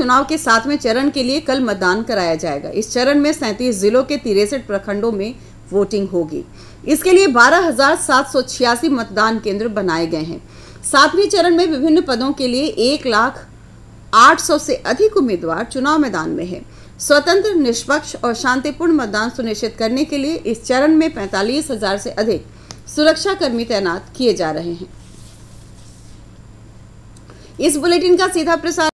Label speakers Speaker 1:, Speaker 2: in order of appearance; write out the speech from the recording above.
Speaker 1: चुनाव के सातवें चरण के लिए कल मतदान कराया जाएगा इस चरण में सैंतीस जिलों के तिरसठ प्रखंडों में वोटिंग होगी इसके लिए बारह मतदान केंद्र बनाए गए हैं सातवें चरण में विभिन्न पदों के लिए एक लाख आठ सौ से अधिक उम्मीदवार चुनाव मैदान में हैं। स्वतंत्र निष्पक्ष और शांतिपूर्ण मतदान सुनिश्चित करने के लिए इस चरण में पैंतालीस हजार से अधिक सुरक्षा कर्मी तैनात किए जा रहे हैं इस बुलेटिन का सीधा प्रसार